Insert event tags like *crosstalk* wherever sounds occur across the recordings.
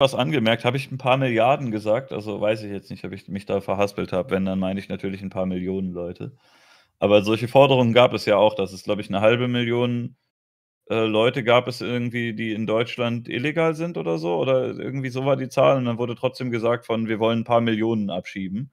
was angemerkt. Habe ich ein paar Milliarden gesagt? Also weiß ich jetzt nicht, ob ich mich da verhaspelt habe. Wenn, dann meine ich natürlich ein paar Millionen Leute. Aber solche Forderungen gab es ja auch, dass es, glaube ich, eine halbe Million äh, Leute gab es irgendwie, die in Deutschland illegal sind oder so. Oder irgendwie so war die Zahl. Und dann wurde trotzdem gesagt von, wir wollen ein paar Millionen abschieben.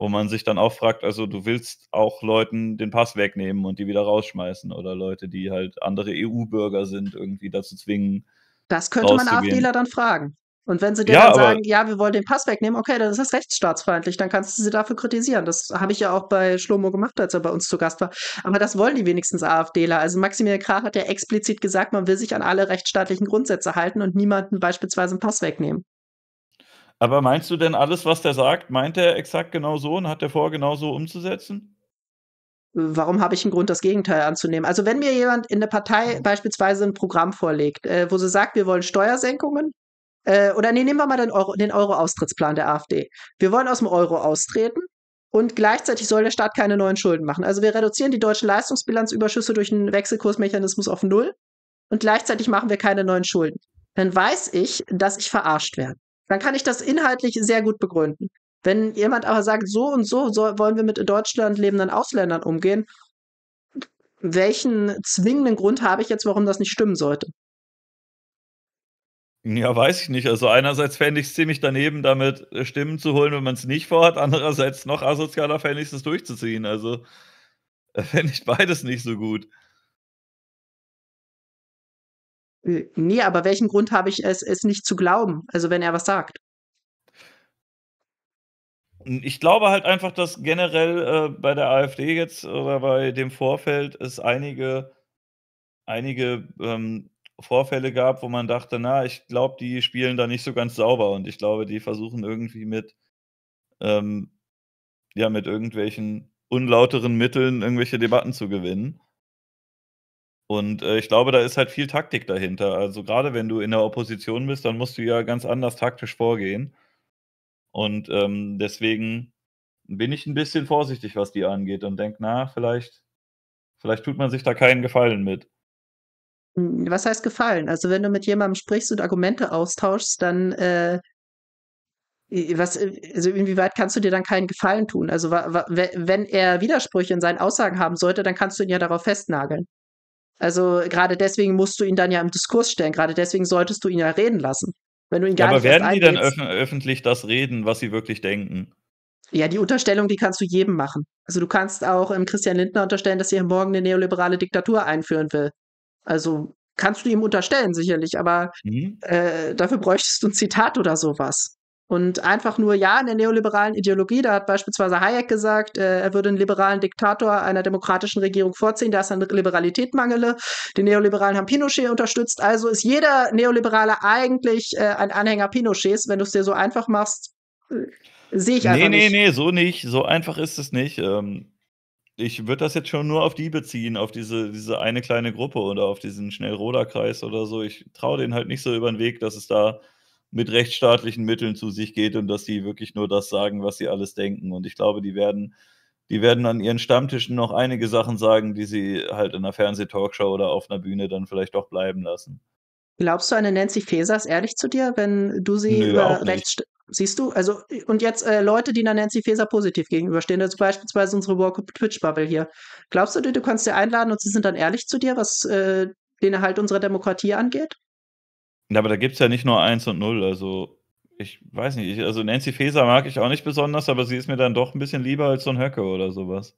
Wo man sich dann auch fragt, also du willst auch Leuten den Pass wegnehmen und die wieder rausschmeißen. Oder Leute, die halt andere EU-Bürger sind, irgendwie dazu zwingen, das könnte man AfDler dann fragen. Und wenn sie dir ja, dann sagen, ja, wir wollen den Pass wegnehmen, okay, dann ist das rechtsstaatsfeindlich, dann kannst du sie dafür kritisieren. Das habe ich ja auch bei Schlomo gemacht, als er bei uns zu Gast war. Aber das wollen die wenigstens AfDler. Also Maximilian Krach hat ja explizit gesagt, man will sich an alle rechtsstaatlichen Grundsätze halten und niemanden beispielsweise einen Pass wegnehmen. Aber meinst du denn alles, was der sagt, meint er exakt genau so und hat er vor, genau so umzusetzen? warum habe ich einen Grund, das Gegenteil anzunehmen? Also wenn mir jemand in der Partei mhm. beispielsweise ein Programm vorlegt, äh, wo sie sagt, wir wollen Steuersenkungen, äh, oder nee, nehmen wir mal den, Euro, den Euro-Austrittsplan der AfD. Wir wollen aus dem Euro austreten und gleichzeitig soll der Staat keine neuen Schulden machen. Also wir reduzieren die deutschen Leistungsbilanzüberschüsse durch einen Wechselkursmechanismus auf Null und gleichzeitig machen wir keine neuen Schulden. Dann weiß ich, dass ich verarscht werde. Dann kann ich das inhaltlich sehr gut begründen. Wenn jemand aber sagt, so und so soll, wollen wir mit in Deutschland lebenden Ausländern umgehen, welchen zwingenden Grund habe ich jetzt, warum das nicht stimmen sollte? Ja, weiß ich nicht. Also einerseits fände ich es ziemlich daneben, damit äh, Stimmen zu holen, wenn man es nicht vorhat. Andererseits noch asozialer fände ich es, durchzuziehen. Also äh, *laughs* fände ich beides nicht so gut. Äh, nee, aber welchen Grund habe ich es, es nicht zu glauben? Also wenn er was sagt. Ich glaube halt einfach, dass generell äh, bei der AfD jetzt oder bei dem Vorfeld es einige, einige ähm, Vorfälle gab, wo man dachte, na, ich glaube, die spielen da nicht so ganz sauber und ich glaube, die versuchen irgendwie mit, ähm, ja, mit irgendwelchen unlauteren Mitteln irgendwelche Debatten zu gewinnen. Und äh, ich glaube, da ist halt viel Taktik dahinter. Also gerade wenn du in der Opposition bist, dann musst du ja ganz anders taktisch vorgehen. Und ähm, deswegen bin ich ein bisschen vorsichtig, was die angeht und denke, na, vielleicht, vielleicht tut man sich da keinen Gefallen mit. Hm, was heißt gefallen? Also wenn du mit jemandem sprichst und Argumente austauschst, dann äh, was, äh, also inwieweit kannst du dir dann keinen Gefallen tun? Also wenn er Widersprüche in seinen Aussagen haben sollte, dann kannst du ihn ja darauf festnageln. Also gerade deswegen musst du ihn dann ja im Diskurs stellen, gerade deswegen solltest du ihn ja reden lassen. Wenn du ihn gar ja, aber nicht werden die denn öf öffentlich das reden, was sie wirklich denken? Ja, die Unterstellung, die kannst du jedem machen. Also du kannst auch ähm, Christian Lindner unterstellen, dass er morgen eine neoliberale Diktatur einführen will. Also kannst du ihm unterstellen sicherlich, aber mhm. äh, dafür bräuchtest du ein Zitat oder sowas. Und einfach nur, ja, in der neoliberalen Ideologie, da hat beispielsweise Hayek gesagt, äh, er würde einen liberalen Diktator einer demokratischen Regierung vorziehen, da es an Liberalität mangele. Die Neoliberalen haben Pinochet unterstützt. Also ist jeder Neoliberale eigentlich äh, ein Anhänger Pinochets. Wenn du es dir so einfach machst, äh, sehe ich einfach nee, nicht. Nee, nee, nee, so nicht. So einfach ist es nicht. Ähm, ich würde das jetzt schon nur auf die beziehen, auf diese, diese eine kleine Gruppe oder auf diesen Schnellroder-Kreis oder so. Ich traue denen halt nicht so über den Weg, dass es da mit rechtsstaatlichen Mitteln zu sich geht und dass sie wirklich nur das sagen, was sie alles denken. Und ich glaube, die werden, die werden an ihren Stammtischen noch einige Sachen sagen, die sie halt in einer Fernsehtalkshow oder auf einer Bühne dann vielleicht doch bleiben lassen. Glaubst du, eine Nancy Faeser ist ehrlich zu dir, wenn du sie Nö, über rechts Siehst du? Also, und jetzt äh, Leute, die einer Nancy Faeser positiv gegenüberstehen, also beispielsweise unsere Walk Twitch-Bubble hier. Glaubst du, du kannst sie einladen und sie sind dann ehrlich zu dir, was äh, den Erhalt unserer Demokratie angeht? aber da gibt es ja nicht nur 1 und 0. Also, ich weiß nicht. Ich, also, Nancy Faeser mag ich auch nicht besonders, aber sie ist mir dann doch ein bisschen lieber als so ein Höcke oder sowas.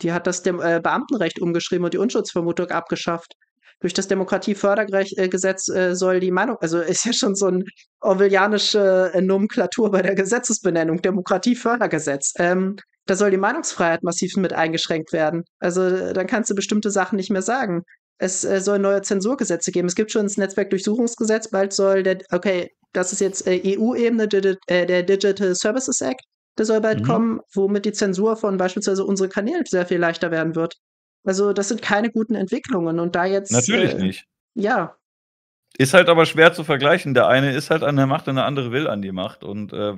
Die hat das Dem äh, Beamtenrecht umgeschrieben und die Unschutzvermutung abgeschafft. Durch das Demokratiefördergesetz äh, soll die Meinung, also *laughs* ist ja schon so eine orwellianische äh, Nomenklatur bei der Gesetzesbenennung, Demokratiefördergesetz. Ähm, da soll die Meinungsfreiheit massiv mit eingeschränkt werden. Also äh, dann kannst du bestimmte Sachen nicht mehr sagen. Es äh, soll neue Zensurgesetze geben. Es gibt schon das Netzwerkdurchsuchungsgesetz. Bald soll der, okay, das ist jetzt äh, EU-Ebene, äh, der Digital Services Act. Der soll bald mhm. kommen, womit die Zensur von beispielsweise unseren Kanälen sehr viel leichter werden wird. Also, das sind keine guten Entwicklungen. Und da jetzt. Natürlich äh, nicht. Ja, ist halt aber schwer zu vergleichen. Der eine ist halt an der Macht und der andere will an die Macht. Und äh,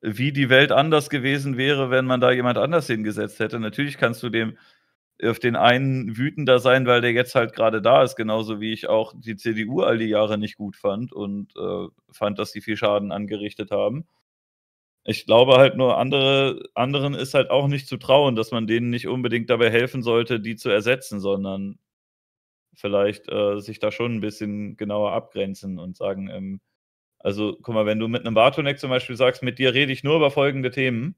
wie die Welt anders gewesen wäre, wenn man da jemand anders hingesetzt hätte. Natürlich kannst du dem auf den einen wütender sein, weil der jetzt halt gerade da ist, genauso wie ich auch die CDU all die Jahre nicht gut fand und äh, fand, dass sie viel Schaden angerichtet haben. Ich glaube halt nur, andere, anderen ist halt auch nicht zu trauen, dass man denen nicht unbedingt dabei helfen sollte, die zu ersetzen, sondern vielleicht äh, sich da schon ein bisschen genauer abgrenzen und sagen, ähm, also guck mal, wenn du mit einem Bartonek zum Beispiel sagst, mit dir rede ich nur über folgende Themen,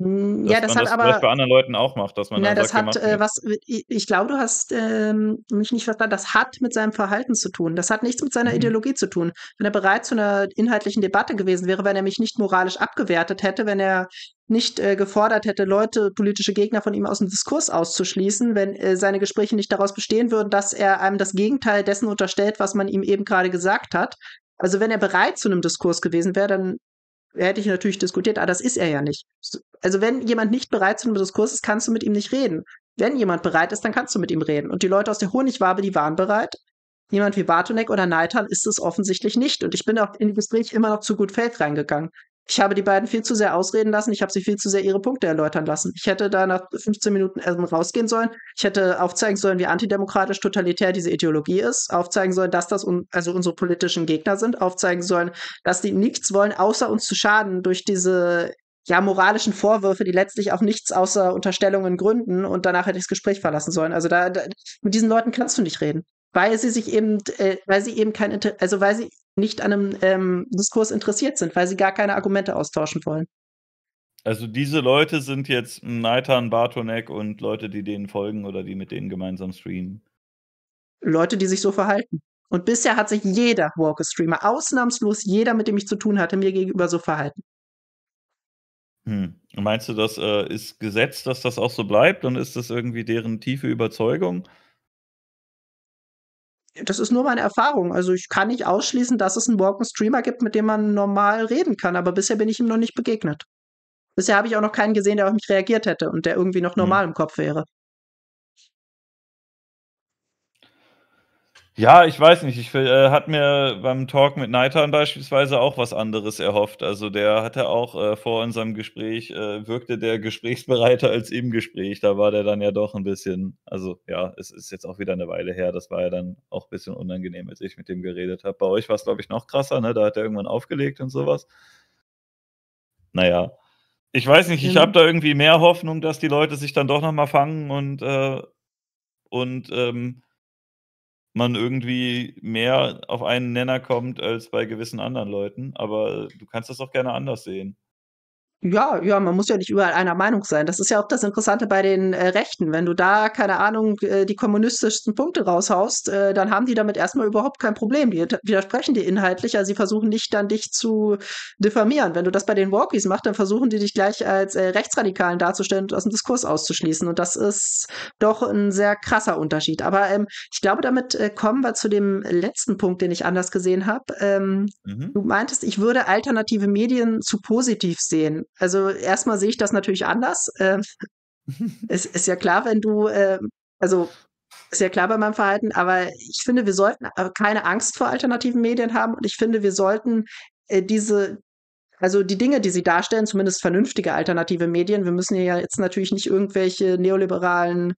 hm, das ja, das hat das aber. Das bei anderen Leuten auch macht, dass man. Ja, das sagt, hat äh, was. Ich, äh, ich glaube, du hast ähm, mich nicht verstanden. Das hat mit seinem Verhalten zu tun. Das hat nichts mit seiner mhm. Ideologie zu tun. Wenn er bereit zu einer inhaltlichen Debatte gewesen wäre, wenn er mich nicht moralisch abgewertet hätte, wenn er nicht äh, gefordert hätte, Leute, politische Gegner von ihm aus dem Diskurs auszuschließen, wenn äh, seine Gespräche nicht daraus bestehen würden, dass er einem das Gegenteil dessen unterstellt, was man ihm eben gerade gesagt hat. Also wenn er bereit zu einem Diskurs gewesen wäre, dann hätte ich natürlich diskutiert, aber das ist er ja nicht. Also wenn jemand nicht bereit ist einem Diskurs ist, kannst du mit ihm nicht reden. Wenn jemand bereit ist, dann kannst du mit ihm reden. Und die Leute aus der Honigwabe, die waren bereit. Jemand wie Bartonek oder Neitan ist es offensichtlich nicht. Und ich bin auch in die Gespräche immer noch zu gut Feld reingegangen. Ich habe die beiden viel zu sehr ausreden lassen. Ich habe sie viel zu sehr ihre Punkte erläutern lassen. Ich hätte da nach 15 Minuten ähm, rausgehen sollen. Ich hätte aufzeigen sollen, wie antidemokratisch totalitär diese Ideologie ist. Aufzeigen sollen, dass das un also unsere politischen Gegner sind. Aufzeigen sollen, dass die nichts wollen, außer uns zu schaden durch diese ja, moralischen Vorwürfe, die letztlich auf nichts außer Unterstellungen gründen und danach hätte ich das Gespräch verlassen sollen. Also da, da mit diesen Leuten kannst du nicht reden. Weil sie sich eben, äh, weil sie eben kein, Inter also weil sie nicht an einem ähm, Diskurs interessiert sind, weil sie gar keine Argumente austauschen wollen. Also diese Leute sind jetzt Naitan, Bartonek und Leute, die denen folgen oder die mit denen gemeinsam streamen. Leute, die sich so verhalten. Und bisher hat sich jeder Walker-Streamer, ausnahmslos jeder, mit dem ich zu tun hatte, mir gegenüber so verhalten. Hm. Meinst du, das äh, ist Gesetz, dass das auch so bleibt? Und ist das irgendwie deren tiefe Überzeugung? Das ist nur meine Erfahrung. Also ich kann nicht ausschließen, dass es einen Morgen Streamer gibt, mit dem man normal reden kann. Aber bisher bin ich ihm noch nicht begegnet. Bisher habe ich auch noch keinen gesehen, der auf mich reagiert hätte und der irgendwie noch hm. normal hm. im Kopf wäre. Ja, ich weiß nicht. Ich äh, hat mir beim Talk mit Neitan beispielsweise auch was anderes erhofft. Also der hatte auch äh, vor unserem Gespräch, äh, wirkte der gesprächsbereiter als im Gespräch. Da war der dann ja doch ein bisschen, also ja, es ist jetzt auch wieder eine Weile her. Das war ja dann auch ein bisschen unangenehm, als ich mit dem geredet habe. Bei euch war es, glaube ich, noch krasser, ne? Da hat er irgendwann aufgelegt und sowas. Naja. Ich weiß nicht, ich mhm. habe da irgendwie mehr Hoffnung, dass die Leute sich dann doch nochmal fangen und, äh, und ähm, man irgendwie mehr auf einen Nenner kommt als bei gewissen anderen Leuten. Aber du kannst das auch gerne anders sehen. Ja, ja, man muss ja nicht überall einer Meinung sein. Das ist ja auch das Interessante bei den äh, Rechten. Wenn du da, keine Ahnung, äh, die kommunistischsten Punkte raushaust, äh, dann haben die damit erstmal überhaupt kein Problem. Die widersprechen dir inhaltlich, also sie versuchen nicht dann dich zu diffamieren. Wenn du das bei den Walkies machst, dann versuchen die dich gleich als äh, Rechtsradikalen darzustellen und aus dem Diskurs auszuschließen. Und das ist doch ein sehr krasser Unterschied. Aber ähm, ich glaube, damit äh, kommen wir zu dem letzten Punkt, den ich anders gesehen habe. Ähm, mhm. Du meintest, ich würde alternative Medien zu positiv sehen. Also erstmal sehe ich das natürlich anders. Ähm, *laughs* es ist ja klar, wenn du, ähm, also ist ja klar bei meinem Verhalten, aber ich finde, wir sollten äh, keine Angst vor alternativen Medien haben und ich finde, wir sollten äh, diese, also die Dinge, die sie darstellen, zumindest vernünftige alternative Medien, wir müssen ja jetzt natürlich nicht irgendwelche neoliberalen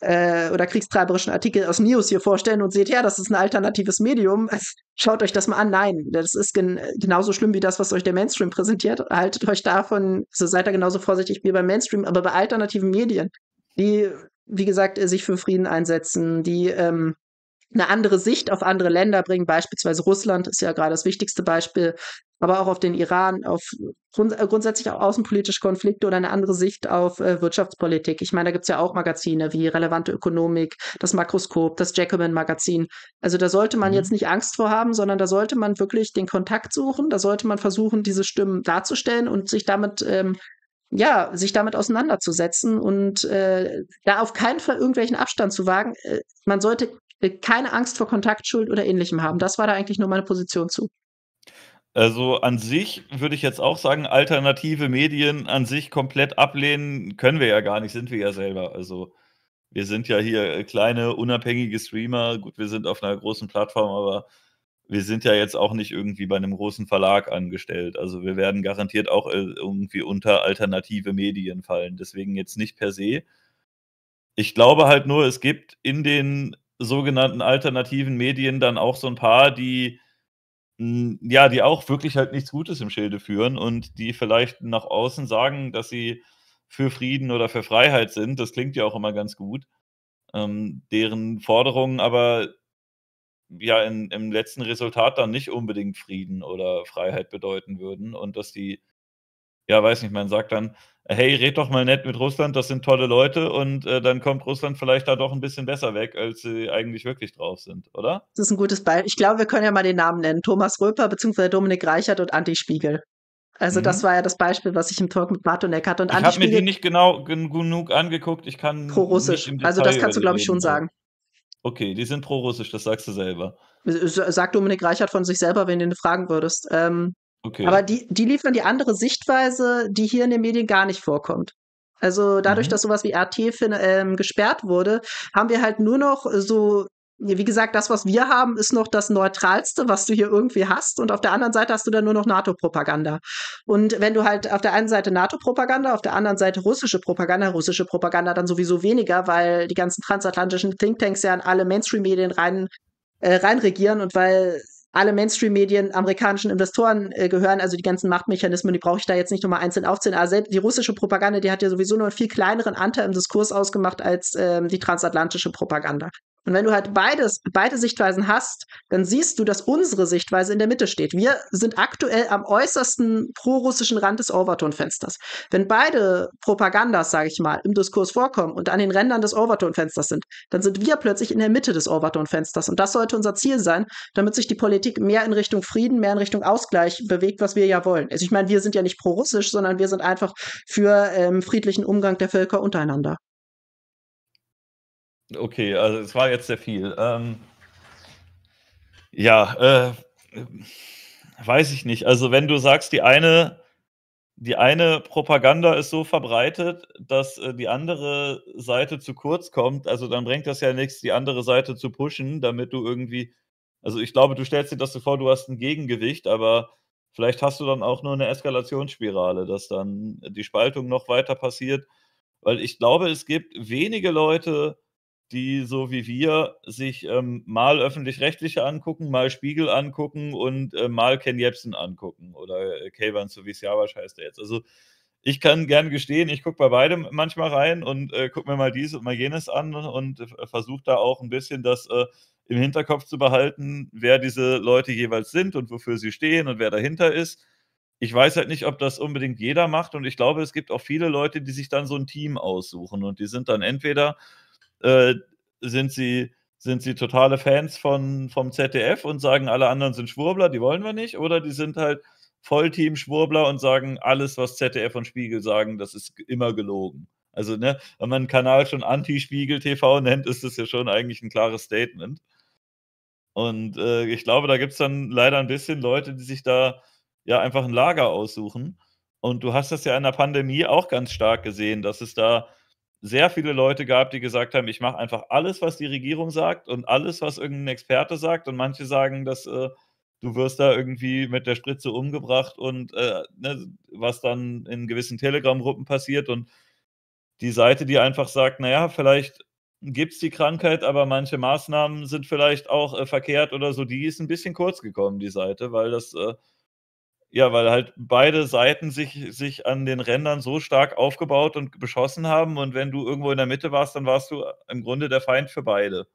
äh, oder kriegstreiberischen Artikel aus News hier vorstellen und seht, ja, das ist ein alternatives Medium. *laughs* Schaut euch das mal an. Nein, das ist gen genauso schlimm wie das, was euch der Mainstream präsentiert. Haltet euch davon, also seid da genauso vorsichtig wie beim Mainstream, aber bei alternativen Medien, die, wie gesagt, sich für Frieden einsetzen, die ähm, eine andere Sicht auf andere Länder bringen. Beispielsweise Russland ist ja gerade das wichtigste Beispiel, aber auch auf den Iran, auf grund äh, grundsätzlich auch außenpolitische Konflikte oder eine andere Sicht auf äh, Wirtschaftspolitik. Ich meine, da gibt's ja auch Magazine wie Relevante Ökonomik, das Makroskop, das Jacobin-Magazin. Also da sollte man mhm. jetzt nicht Angst vor haben, sondern da sollte man wirklich den Kontakt suchen, da sollte man versuchen, diese Stimmen darzustellen und sich damit ähm, ja, sich damit auseinanderzusetzen und äh, da auf keinen Fall irgendwelchen Abstand zu wagen. Äh, man sollte will keine Angst vor Kontaktschuld oder ähnlichem haben. Das war da eigentlich nur meine Position zu. Also an sich würde ich jetzt auch sagen, alternative Medien an sich komplett ablehnen können wir ja gar nicht, sind wir ja selber. Also wir sind ja hier kleine, unabhängige Streamer. Gut, wir sind auf einer großen Plattform, aber wir sind ja jetzt auch nicht irgendwie bei einem großen Verlag angestellt. Also wir werden garantiert auch äh, irgendwie unter alternative Medien fallen. Deswegen jetzt nicht per se. Ich glaube halt nur, es gibt in den sogenannten alternativen Medien dann auch so ein paar, die hm, ja, die auch wirklich halt nichts Gutes im Schilde führen und die vielleicht nach außen sagen, dass sie für Frieden oder für Freiheit sind. Das klingt ja auch immer ganz gut. Ähm, deren Forderungen aber ja in, im letzten Resultat dann nicht unbedingt Frieden oder Freiheit bedeuten würden und dass die ja, weiß nicht, man sagt dann, hey, red doch mal nett mit Russland, das sind tolle Leute und äh, dann kommt Russland vielleicht da doch ein bisschen besser weg, als sie eigentlich wirklich drauf sind, oder? Das ist ein gutes Beispiel. Ich glaube, wir können ja mal den Namen nennen. Thomas Röper bzw. Dominik Reichert und Anti Spiegel. Also mhm. das war ja das Beispiel, was ich im Talk mit Matonek hatte. Und ich habe mir die nicht genau genug angeguckt. Ich kann pro-russisch. Also das kannst du, glaube ich, schon sagen. Okay, die sind pro-russisch, das sagst du selber. Äh, sagt Dominik Reichert von sich selber, wenn du ihn fragen würdest. Ähm, Okay. Aber die, die liefern die andere Sichtweise, die hier in den Medien gar nicht vorkommt. Also dadurch, mhm. dass sowas wie RT ne, ähm, gesperrt wurde, haben wir halt nur noch so, wie gesagt, das, was wir haben, ist noch das Neutralste, was du hier irgendwie hast. Und auf der anderen Seite hast du dann nur noch NATO-Propaganda. Und wenn du halt auf der einen Seite NATO-Propaganda, auf der anderen Seite russische Propaganda, russische Propaganda dann sowieso weniger, weil die ganzen transatlantischen Thinktanks ja in alle Mainstream-Medien rein, äh, reinregieren und weil alle Mainstream-Medien amerikanischen Investoren äh, gehören, also die ganzen Machtmechanismen, die brauche ich da jetzt nicht nochmal einzeln aufzählen. Aber selbst die russische Propaganda, die hat ja sowieso nur einen viel kleineren Anteil im Diskurs ausgemacht als ähm, die transatlantische Propaganda. Und wenn du halt beides, beide Sichtweisen hast, dann siehst du, dass unsere Sichtweise in der Mitte steht. Wir sind aktuell am äußersten prorussischen Rand des Overton-Fensters. Wenn beide Propagandas, sage ich mal, im Diskurs vorkommen und an den Rändern des Overton-Fensters sind, dann sind wir plötzlich in der Mitte des Overton-Fensters. Und das sollte unser Ziel sein, damit sich die Politik mehr in Richtung Frieden, mehr in Richtung Ausgleich bewegt, was wir ja wollen. Also ich meine, wir sind ja nicht prorussisch, sondern wir sind einfach für ähm, friedlichen Umgang der Völker untereinander. Okay, also es war jetzt sehr viel. Ähm, ja, äh, weiß ich nicht. Also wenn du sagst, die eine, die eine Propaganda ist so verbreitet, dass äh, die andere Seite zu kurz kommt, also dann bringt das ja nichts, die andere Seite zu pushen, damit du irgendwie, also ich glaube, du stellst dir das so vor, du hast ein Gegengewicht, aber vielleicht hast du dann auch nur eine Eskalationsspirale, dass dann die Spaltung noch weiter passiert, weil ich glaube, es gibt wenige Leute, die so wie wir sich ähm, mal öffentlich-rechtliche angucken, mal Spiegel angucken und äh, mal Ken Jebsen angucken oder äh, Kayvan Suvisiawasch heißt er jetzt. Also ich kann gern gestehen, ich gucke bei beidem manchmal rein und äh, gucke mir mal dies und mal jenes an und äh, versuche da auch ein bisschen das äh, im Hinterkopf zu behalten, wer diese Leute jeweils sind und wofür sie stehen und wer dahinter ist. Ich weiß halt nicht, ob das unbedingt jeder macht und ich glaube, es gibt auch viele Leute, die sich dann so ein Team aussuchen und die sind dann entweder äh, sind sie sind sie totale Fans von, vom ZDF und sagen, alle anderen sind Schwurbler, die wollen wir nicht, oder die sind halt Vollteam Schwurbler und sagen, alles, was ZDF und Spiegel sagen, das ist immer gelogen. Also, ne, wenn man einen Kanal schon Anti-Spiegel TV nennt, ist das ja schon eigentlich ein klares Statement. Und äh, ich glaube, da gibt es dann leider ein bisschen Leute, die sich da ja einfach ein Lager aussuchen. Und du hast das ja in der Pandemie auch ganz stark gesehen, dass es da sehr viele Leute gab, die gesagt haben, ich mache einfach alles, was die Regierung sagt und alles, was irgendein Experte sagt. Und manche sagen, dass äh, du wirst da irgendwie mit der Spritze umgebracht und äh, ne, was dann in gewissen Telegram-Gruppen passiert. Und die Seite, die einfach sagt, naja, vielleicht gibt es die Krankheit, aber manche Maßnahmen sind vielleicht auch äh, verkehrt oder so, die ist ein bisschen kurz gekommen, die Seite, weil das äh, ja, weil halt beide Seiten sich, sich an den Rändern so stark aufgebaut und beschossen haben. Und wenn du irgendwo in der Mitte warst, dann warst du im Grunde der Feind für beide.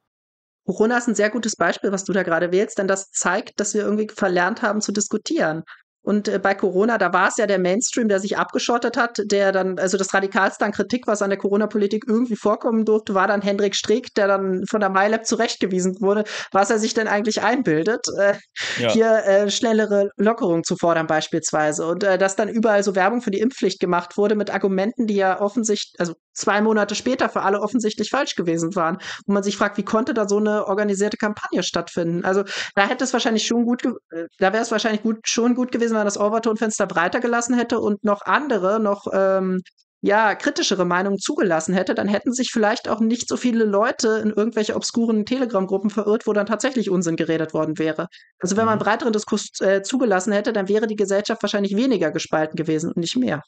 Corona ist ein sehr gutes Beispiel, was du da gerade wählst, denn das zeigt, dass wir irgendwie verlernt haben zu diskutieren. Und äh, bei Corona, da war es ja der Mainstream, der sich abgeschottet hat, der dann, also das radikalste an Kritik, was an der Corona-Politik irgendwie vorkommen durfte, war dann Hendrik Streeck, der dann von der MyLab zurechtgewiesen wurde, was er sich denn eigentlich einbildet, äh, ja. hier äh, schnellere Lockerungen zu fordern beispielsweise. Und äh, dass dann überall so Werbung für die Impfpflicht gemacht wurde mit Argumenten, die ja offensichtlich, also zwei Monate später für alle offensichtlich falsch gewesen waren. Und man sich fragt, wie konnte da so eine organisierte Kampagne stattfinden? Also da hätte es wahrscheinlich schon gut, äh, da wäre es wahrscheinlich gut, schon gut gewesen, wenn man das Overton-Fenster breiter gelassen hätte und noch andere, noch ähm, ja, kritischere Meinungen zugelassen hätte, dann hätten sich vielleicht auch nicht so viele Leute in irgendwelche obskuren Telegram-Gruppen verirrt, wo dann tatsächlich Unsinn geredet worden wäre. Also wenn man einen mhm. breiteren Diskurs äh, zugelassen hätte, dann wäre die Gesellschaft wahrscheinlich weniger gespalten gewesen und nicht mehr.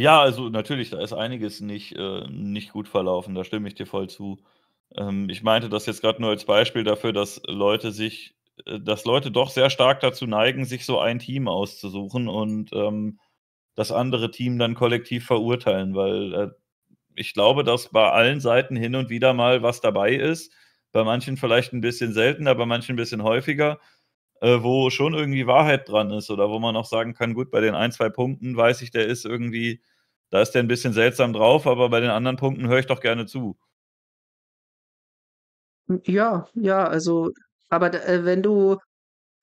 Ja, also natürlich, da ist einiges nicht, äh, nicht gut verlaufen, da stimme ich dir voll zu. Ähm, ich meinte das jetzt gerade nur als Beispiel dafür, dass Leute sich, äh, dass Leute doch sehr stark dazu neigen, sich so ein Team auszusuchen und ähm, das andere Team dann kollektiv verurteilen, weil äh, ich glaube, dass bei allen Seiten hin und wieder mal was dabei ist, bei manchen vielleicht ein bisschen seltener, bei manchen ein bisschen häufiger äh, wo schon irgendwie Wahrheit dran ist oder wo man auch sagen kann, gut, bei den ein, zwei Punkten weiß ich, der ist irgendwie, da ist der ein bisschen seltsam drauf, aber bei den anderen Punkten höre ich doch gerne zu. Ja, ja, also, aber äh, wenn du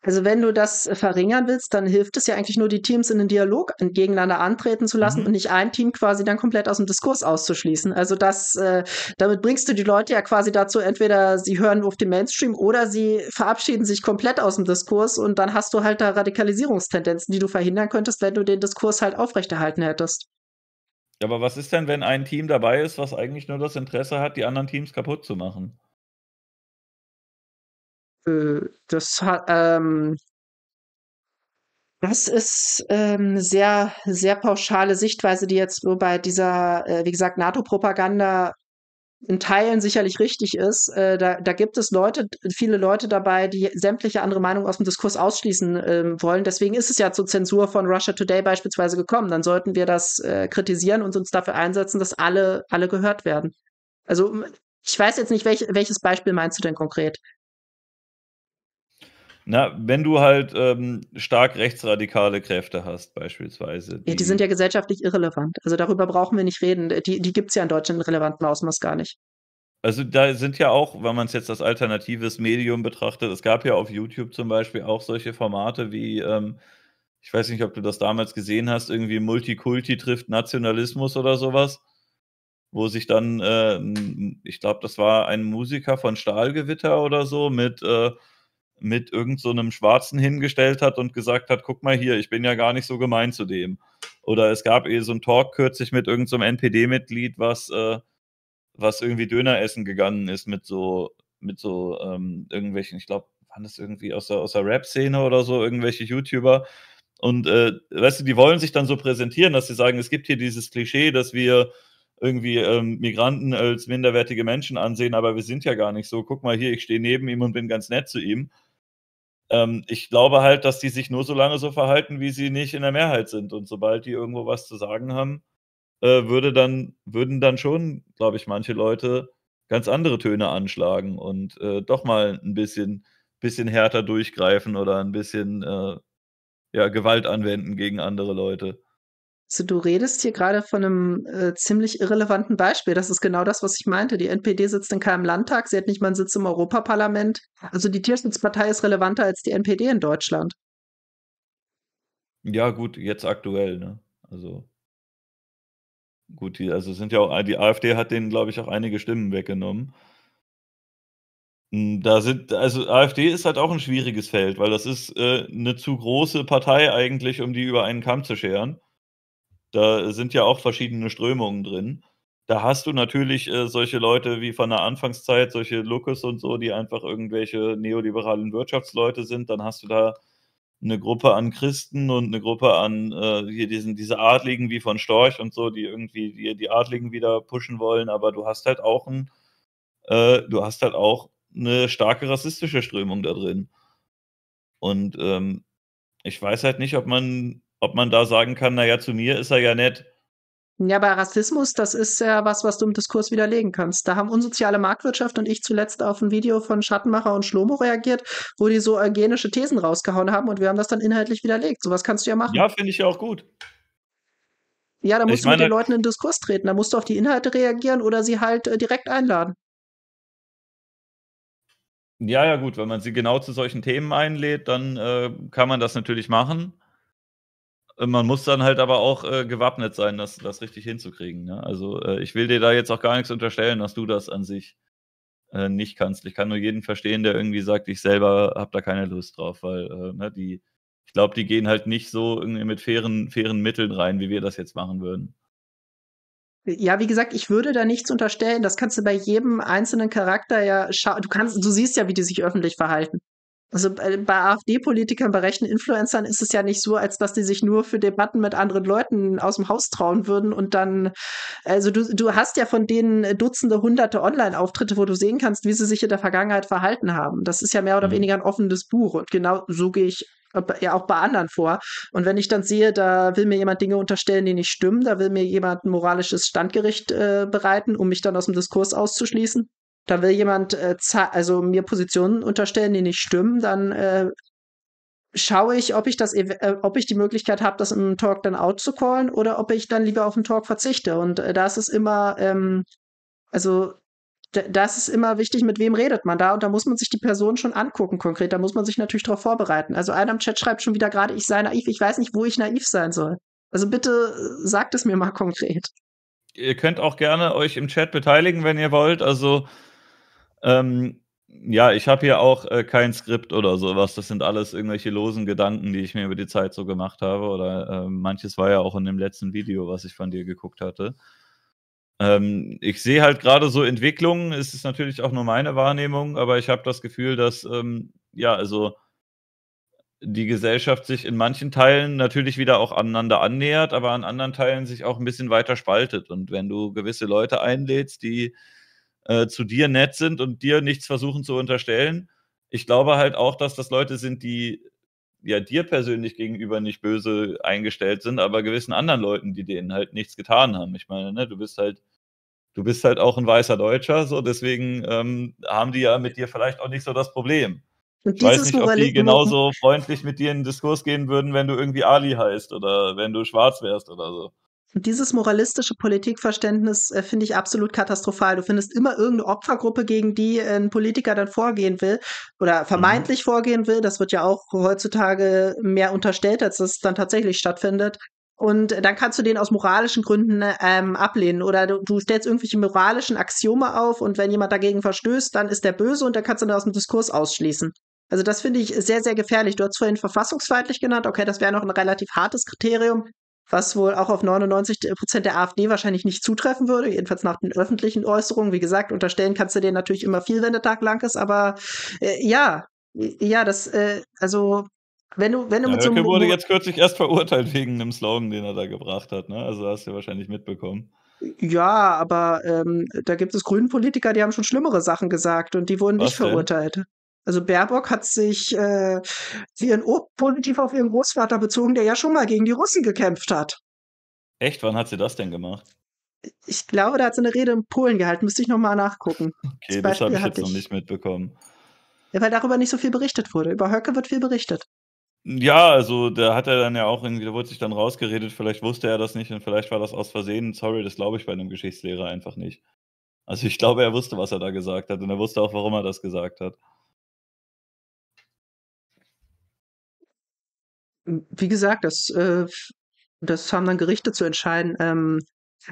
also wenn du das äh, verringern willst, dann hilft es ja eigentlich nur, die Teams in den Dialog äh, gegeneinander antreten zu lassen mhm. und nicht ein Team quasi dann komplett aus dem Diskurs auszuschließen. Also das, äh, damit bringst du die Leute ja quasi dazu, entweder sie hören auf den Mainstream oder sie verabschieden sich komplett aus dem Diskurs und dann hast du halt da Radikalisierungstendenzen, die du verhindern könntest, wenn du den Diskurs halt aufrechterhalten hättest. Ja, aber was ist denn, wenn ein Team dabei ist, was eigentlich nur das Interesse hat, die anderen Teams kaputt zu machen? das ähm, das ist ähm, sehr, sehr pauschale Sichtweise, die jetzt nur bei dieser, äh, wie gesagt, NATO-Propaganda in Teilen sicherlich richtig ist. Äh, da, da, gibt es Leute, viele Leute dabei, die sämtliche andere Meinung aus dem Diskurs ausschließen äh, wollen. Deswegen ist es ja zur Zensur von Russia Today beispielsweise gekommen. Dann sollten wir das äh, kritisieren und uns dafür einsetzen, dass alle, alle gehört werden. Also ich weiß jetzt nicht, welch, welches Beispiel meinst du denn konkret? Na, wenn du halt ähm, stark rechtsradikale Kräfte hast, beispielsweise. Die, ja, die sind ja gesellschaftlich irrelevant. Also darüber brauchen wir nicht reden. Die, die gibt es ja in Deutschland in relevantem Ausmaß gar nicht. Also da sind ja auch, wenn man es jetzt als alternatives Medium betrachtet, es gab ja auf YouTube zum Beispiel auch solche Formate wie, ähm, ich weiß nicht, ob du das damals gesehen hast, irgendwie Multikulti trifft Nationalismus oder sowas, wo sich dann, äh, ich glaube, das war ein Musiker von Stahlgewitter oder so mit äh, mit irgendeinem so Schwarzen hingestellt hat und gesagt hat, guck mal hier, ich bin ja gar nicht so gemein zu dem. Oder es gab eh so einen Talk kürzlich mit irgendeinem so NPD-Mitglied, was, äh, was irgendwie Döner essen gegangen ist mit so, mit so ähm, irgendwelchen, ich glaube, waren das irgendwie aus der, aus der Rap-Szene oder so, irgendwelche YouTuber. Und äh, weißt du, die wollen sich dann so präsentieren, dass sie sagen, es gibt hier dieses Klischee, dass wir irgendwie ähm, Migranten als minderwertige Menschen ansehen, aber wir sind ja gar nicht so. Guck mal hier, ich stehe neben ihm und bin ganz nett zu ihm. Ähm, ich glaube halt, dass die sich nur so lange so verhalten, wie sie nicht in der Mehrheit sind. Und sobald die irgendwo was zu sagen haben, äh, würde dann, würden dann schon, glaube ich, manche Leute ganz andere Töne anschlagen und äh, doch mal ein bisschen, bisschen härter durchgreifen oder ein bisschen äh, ja, Gewalt anwenden gegen andere Leute. Also du redest hier gerade von einem äh, ziemlich irrelevanten Beispiel. Das ist genau das, was ich meinte. Die NPD sitzt in keinem Landtag, sie hat nicht mal einen Sitz im Europaparlament. Also die Tierschutzpartei ist relevanter als die NPD in Deutschland. Ja, gut, jetzt aktuell, ne? Also. Gut, die, also sind ja auch, die AfD hat denen, glaube ich, auch einige Stimmen weggenommen. Hm, da sind, also AfD ist halt auch ein schwieriges Feld, weil das ist äh, eine zu große Partei eigentlich, um die über einen Kamm zu scheren. Da sind ja auch verschiedene Strömungen drin. Da hast du natürlich äh, solche Leute wie von der Anfangszeit, solche Lucas und so, die einfach irgendwelche neoliberalen Wirtschaftsleute sind. Dann hast du da eine Gruppe an Christen und eine Gruppe an äh, hier diesen, diese Adligen wie von Storch und so, die irgendwie die, die Adligen wieder pushen wollen, aber du hast halt auch ein, äh, du hast halt auch eine starke rassistische Strömung da drin. Und ähm, ich weiß halt nicht, ob man ob man da sagen kann, naja, zu mir ist er ja nett. Ja, bei Rassismus, das ist ja was, was du im Diskurs widerlegen kannst. Da haben unsoziale Marktwirtschaft und ich zuletzt auf ein Video von Schattenmacher und Schlomo reagiert, wo die so eugenische Thesen rausgehauen haben und wir haben das dann inhaltlich widerlegt. Sowas kannst du ja machen. Ja, finde ich ja auch gut. Ja, da musst ich du mit den Leuten in Diskurs treten. Da musst du auf die Inhalte reagieren oder sie halt äh, direkt einladen. Ja, ja, gut. Wenn man sie genau zu solchen Themen einlädt, dann äh, kann man das natürlich machen. Äh, man muss dann halt aber auch äh, gewappnet sein, das, das richtig hinzukriegen. Ne? Also äh, ich will dir da jetzt auch gar nichts unterstellen, dass du das an sich äh, nicht kannst. Ich kann nur jeden verstehen, der irgendwie sagt, ich selber habe da keine Lust drauf, weil äh, ne, die, ich glaube, die gehen halt nicht so irgendwie mit fairen, fairen Mitteln rein, wie wir das jetzt machen würden. Ja, wie gesagt, ich würde da nichts unterstellen. Das kannst du bei jedem einzelnen Charakter ja schauen. Du kannst, du siehst ja, wie die sich öffentlich verhalten. Also äh, bei, AfD-Politikern, bei rechten Influencern ist es ja nicht so, als dass die sich nur für Debatten mit anderen Leuten aus dem Haus trauen würden und dann, also du, du hast ja von denen Dutzende, hunderte Online-Auftritte, wo du sehen kannst, wie sie sich in der Vergangenheit verhalten haben. Das ist ja mehr oder mhm. weniger ein offenes Buch und genau so gehe ich ja auch bei anderen vor. Und wenn ich dann sehe, da will mir jemand Dinge unterstellen, die nicht stimmen, da will mir jemand ein moralisches Standgericht äh, bereiten, um mich dann aus dem Diskurs auszuschließen, da will jemand äh, also mir Positionen unterstellen, die nicht stimmen, dann äh, schaue ich, ob ich das, äh, ob ich die Möglichkeit habe, das im Talk dann out zu callen oder ob ich dann lieber auf den Talk verzichte. Und äh, da ist immer, ähm, also das ist immer wichtig, mit wem redet man da und da muss man sich die Person schon angucken konkret, da muss man sich natürlich darauf vorbereiten. Also einer im Chat schreibt schon wieder gerade, ich sei naiv, ich weiß nicht, wo ich naiv sein soll. Also bitte äh, sagt es mir mal *laughs* konkret. Ihr könnt auch gerne euch im Chat beteiligen, wenn ihr wollt. Also ähm, ja, ich habe hier auch äh, kein Skript oder sowas. Das sind alles irgendwelche losen Gedanken, die ich mir über die Zeit so gemacht habe. Oder äh, manches war ja auch in dem letzten Video, was ich von dir geguckt hatte. Ähm, ich sehe halt gerade so Entwicklungen. Es ist natürlich auch nur meine Wahrnehmung, aber ich habe das Gefühl, dass, ähm, ja, also die Gesellschaft sich in manchen Teilen natürlich wieder auch aneinander annähert, aber an anderen Teilen sich auch ein bisschen weiter spaltet. Und wenn du gewisse Leute einlädst, die äh, zu dir nett sind und dir nichts versuchen zu unterstellen. Ich glaube halt auch, dass das Leute sind, die ja dir persönlich gegenüber nicht böse eingestellt sind, aber gewissen anderen Leuten, die denen halt nichts getan haben. Ich meine, ne, du bist halt, du bist halt auch ein weißer Deutscher, so deswegen ähm, haben die ja mit dir vielleicht auch nicht so das Problem. Ich weiß nicht, ob die genauso freundlich mit dir in den Diskurs gehen würden, wenn du irgendwie Ali heißt oder wenn du schwarz wärst oder so dieses moralistische Politikverständnis äh, finde ich absolut katastrophal. Du findest immer irgendeine Opfergruppe, gegen die äh, ein Politiker dann vorgehen will oder mhm. vermeintlich mhm. vorgehen will. Das wird ja auch heutzutage mehr unterstellt, als es dann tatsächlich stattfindet. Und dann kannst du den aus moralischen Gründen ähm, ablehnen. Oder du, du, stellst irgendwelche moralischen Axiome auf und wenn jemand dagegen verstößt, dann ist der böse und dann kannst du ihn aus dem Diskurs ausschließen. Also das finde ich sehr, sehr gefährlich. Du hast vorhin verfassungsfeindlich genannt. Okay, das wäre noch ein relativ hartes Kriterium was wohl auch auf 99 äh, Prozent der AfD wahrscheinlich nicht zutreffen würde, jedenfalls nach den öffentlichen Äußerungen. Wie gesagt, unterstellen kannst du dir natürlich immer viel, wenn der Tag lang ist, aber äh, ja, ja, das, äh, also wenn du, wenn du ja, mit Höcke so einem wurde jetzt kürzlich erst verurteilt wegen dem Slogan, den er da gebracht hat. Ne? Also hast du ja wahrscheinlich mitbekommen. Ja, aber ähm, da gibt es grünen Politiker, die haben schon schlimmere Sachen gesagt und die wurden Was nicht verurteilt. Denn? Also Baerbock hat sich äh, CNO positiv auf ihren Großvater bezogen, der ja schon mal gegen die Russen gekämpft hat. Echt? Wann hat sie das denn gemacht? Ich glaube, da hat sie eine Rede in Polen gehalten. Müsste ich nochmal nachgucken. *laughs* Okay, das, das habe ich jetzt ich. noch nicht mitbekommen. Ja, weil darüber nicht so viel berichtet wurde. Über Höcke wird viel berichtet. Ja, also da hat er dann ja auch irgendwie, da wurde sich dann rausgeredet, vielleicht wusste er das nicht und vielleicht war das aus Versehen. Sorry, das glaube ich bei einem Geschichtslehrer einfach nicht. Also ich glaube, er wusste, was er da gesagt hat und er wusste auch, warum er das gesagt hat. wie gesagt, das, äh, das haben dann Gerichte zu entscheiden. Ähm,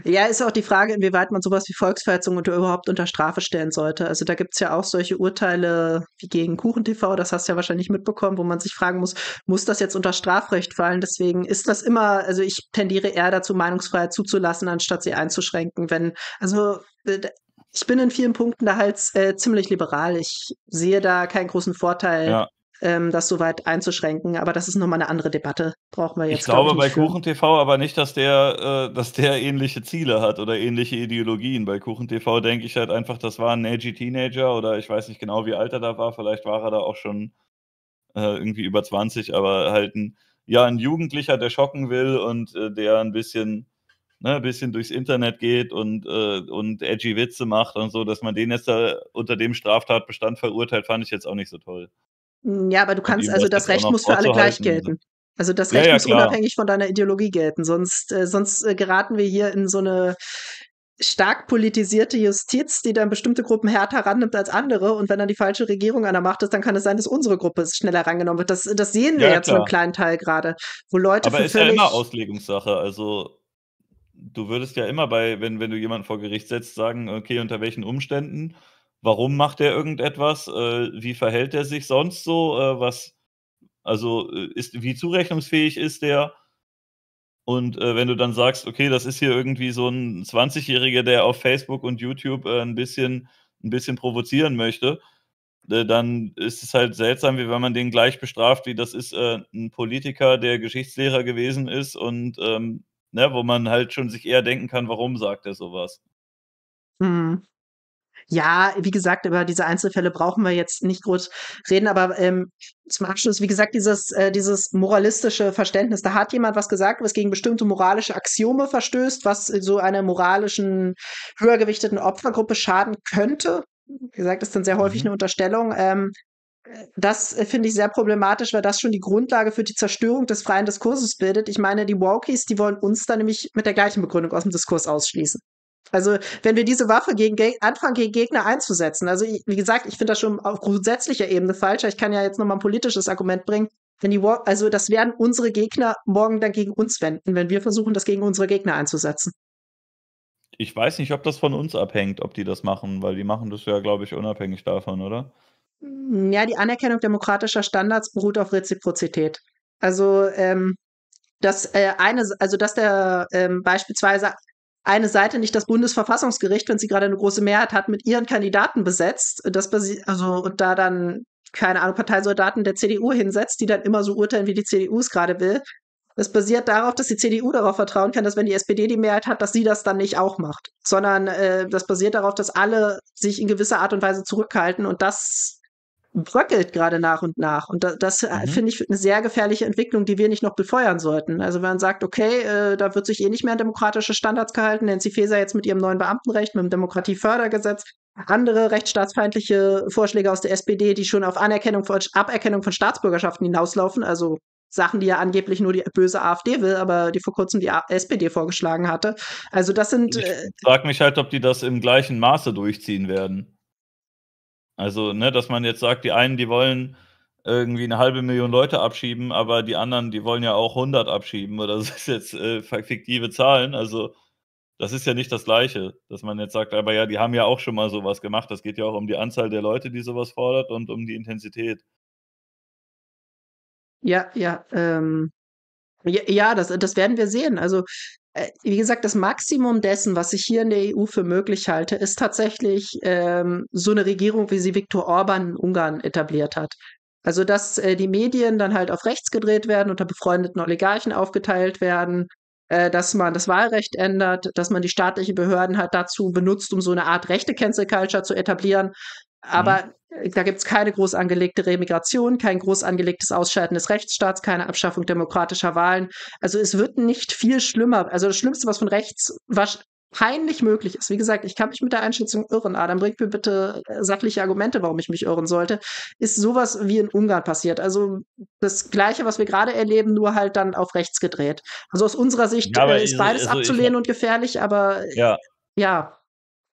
ja, ist auch die Frage, inwieweit man sowas wie Volksverhetzung unter, überhaupt unter Strafe stellen sollte. Also da gibt es ja auch solche Urteile wie gegen KuchenTV, das hast du ja wahrscheinlich mitbekommen, wo man sich fragen muss, muss das jetzt unter Strafrecht fallen? Deswegen ist das immer, also ich tendiere eher dazu, Meinungsfreiheit zuzulassen, anstatt sie einzuschränken. Wenn, also ich bin in vielen Punkten da halt äh, ziemlich liberal. Ich sehe da keinen großen Vorteil. Ja ähm, das soweit einzuschränken. Aber das ist nochmal eine andere Debatte. Brauchen wir jetzt. Ich glaube glaub ich, bei Kuchen TV aber nicht, dass der, äh, dass der ähnliche Ziele hat oder ähnliche Ideologien. Bei Kuchen TV denke ich halt einfach, das war ein edgy Teenager oder ich weiß nicht genau, wie alt er da war. Vielleicht war er da auch schon äh, irgendwie über 20, aber halt ein, ja, ein Jugendlicher, der schocken will und äh, der ein bisschen ne, ein bisschen durchs Internet geht und, äh, und edgy Witze macht und so, dass man den jetzt da unter dem Straftatbestand verurteilt, fand ich jetzt auch nicht so toll. Hm, ja, aber du kannst also das Recht muss für alle gleich gelten. Also das Recht ja, ja, muss unabhängig von deiner Ideologie gelten, sonst äh, sonst äh, geraten wir hier in so eine stark politisierte Justiz, die dann bestimmte Gruppen härter rannimmt als andere und wenn dann die falsche Regierung an der Macht ist, dann kann es sein, dass unsere Gruppe schneller rangenommen wird. Das, das sehen wir ja, ja zu einem kleinen Teil gerade, wo Leute Aber ist ja immer Auslegungssache, also du würdest ja immer bei, wenn, wenn du jemanden vor Gericht setzt, sagen, okay, unter welchen Umständen warum macht er irgendetwas, äh, wie verhält er sich sonst so, äh, was, also äh, ist, wie zurechnungsfähig ist der? Und äh, wenn du dann sagst, okay, das ist hier irgendwie so ein 20-Jähriger, der auf Facebook und YouTube äh, ein, bisschen, ein bisschen provozieren möchte, äh, dann ist es halt seltsam, wie wenn man den gleich bestraft, wie das ist ein Politiker, der Geschichtslehrer gewesen ist und ähm, ne, wo man halt schon sich eher denken kann, warum sagt er sowas. Hm ja, wie gesagt, über diese Einzelfälle brauchen wir jetzt nicht groß reden, aber ähm, zum Abschluss, wie gesagt, dieses, äh, dieses moralistische Verständnis, da hat jemand was gesagt, was gegen bestimmte moralische Axiome verstößt, was so einer moralischen, höher gewichteten Opfergruppe schaden könnte. Wie gesagt, ist dann sehr häufig mhm. eine Unterstellung. Ähm, das finde ich sehr problematisch, weil das schon die Grundlage für die Zerstörung des freien Diskurses bildet. Ich meine, die Walkies, die wollen uns da nämlich mit der gleichen Begründung aus dem Diskurs ausschließen. Also wenn wir diese Waffe gegen Ge anfangen, gegen Gegner einzusetzen, also wie gesagt, ich finde das schon auf grundsätzlicher Ebene falsch. Ich kann ja jetzt nochmal ein politisches Argument bringen. Wenn die War also das werden unsere Gegner morgen dann gegen uns wenden, wenn wir versuchen, das gegen unsere Gegner einzusetzen. Ich weiß nicht, ob das von uns abhängt, ob die das machen, weil die machen das ja, glaube ich, unabhängig davon, oder? Mm, ja, die Anerkennung demokratischer Standards beruht auf Reziprozität. Also ähm, dass äh, eine, also dass der ähm, beispielsweise eine Seite, nicht das Bundesverfassungsgericht, wenn sie gerade eine große Mehrheit hat, mit ihren Kandidaten besetzt, das also und da dann keine Ahnung Parteisoldaten der CDU hinsetzt, die dann immer so urteilen, wie die CDU es gerade will. Das basiert darauf, dass die CDU darauf vertrauen kann, dass wenn die SPD die Mehrheit hat, dass sie das dann nicht auch macht, sondern äh, das basiert darauf, dass alle sich in gewisser Art und Weise zurückhalten und das bröckelt gerade nach und nach. Und das, das äh, mhm. finde ich eine sehr gefährliche Entwicklung, die wir nicht noch befeuern sollten. Also wenn man sagt, okay, äh, da wird sich eh nicht mehr an demokratische Standards gehalten, Nancy Faeser jetzt mit ihrem neuen Beamtenrecht, mit dem Demokratiefördergesetz, andere rechtsstaatsfeindliche Vorschläge aus der SPD, die schon auf Anerkennung von, Aberkennung von Staatsbürgerschaften hinauslaufen, also Sachen, die ja angeblich nur die böse AfD will, aber die vor kurzem die SPD vorgeschlagen hatte. Also das sind. Ich äh, frag mich halt, ob die das im gleichen Maße durchziehen werden. Also, ne, dass man jetzt sagt, die einen, die wollen irgendwie eine halbe Million Leute abschieben, aber die anderen, die wollen ja auch 100 abschieben oder *laughs* das ist jetzt äh, fiktive Zahlen. Also, das ist ja nicht das Gleiche, dass man jetzt sagt, aber ja, die haben ja auch schon mal sowas gemacht. Das geht ja auch um die Anzahl der Leute, die sowas fordert und um die Intensität. Ja, ja, ähm, ja, ja das, das werden wir sehen. Also äh, wie gesagt, das Maximum dessen, was ich hier in der EU für möglich halte, ist tatsächlich ähm, so eine Regierung, wie sie Viktor Orban in Ungarn etabliert hat. Also, dass äh, die Medien dann halt auf rechts gedreht werden, unter befreundeten Oligarchen aufgeteilt werden, äh, dass man das Wahlrecht ändert, dass man die staatlichen Behörden halt dazu benutzt, um so eine Art rechte Cancel Culture zu etablieren, aber mhm. da gibt es keine groß angelegte Remigration, kein groß angelegtes Ausschalten des Rechtsstaats, keine Abschaffung demokratischer Wahlen. Also es wird nicht viel schlimmer. Also das Schlimmste, was von rechts was peinlich möglich ist. Wie gesagt, ich kann mich mit der Einschätzung irren. Adam, bringt mir bitte äh, sachliche Argumente, warum ich mich irren sollte. Ist sowas wie in Ungarn passiert. Also das Gleiche, was wir gerade erleben, nur halt dann auf rechts gedreht. Also aus unserer Sicht ja, äh, ist beides also abzulehnen ich, und gefährlich, aber ja. ja.